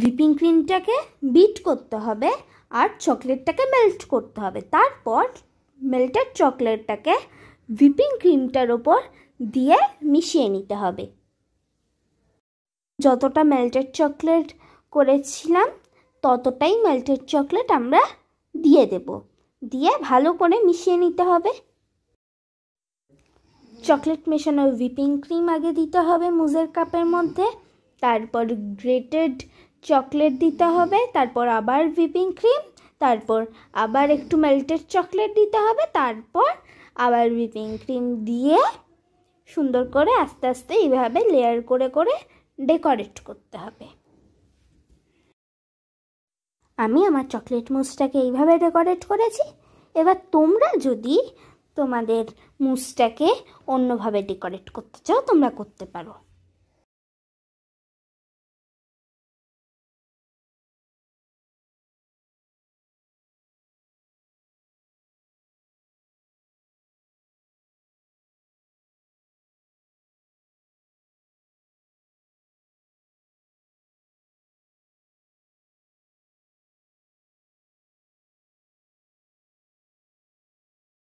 whipping ক্রিমটাকে bit করতে হবে আর চকলেটটাকে melt করতে হবে তারপর মেল্টেড চকলেটটাকে হুইপিং ক্রিমটার ওপর দিয়ে মিশিয়ে নিতে হবে যতটা মেল্টেড চকলেট করেছিলাম ততটাই মেল্টেড চকলেট আমরা দিয়ে দেব দিয়ে ভালো করে মিশিয়ে নিতে হবে চকলেট মেশানো হুইপিং ক্রিম আগে দিতে হবে মুজের কাপের মধ্যে তারপর গ্রেটেড চকলেট দিতে হবে তারপর আবার হুইপিং ক্রিম তারপর আবার একটু মেল্টেড চকলেট দিতে হবে তারপর আবার হুইপিং ক্রিম দিয়ে সুন্দর করে আস্তে আস্তে এইভাবে লেয়ার করে করে ডেকোরেট করতে হবে আমি আমার চকলেট মুসটাকে এইভাবে ডেকোরেট করেছি এবার তোমরা যদি তোমাদের মুসটাকে অন্যভাবে ডেকোরেট করতে চাও তোমরা করতে পারো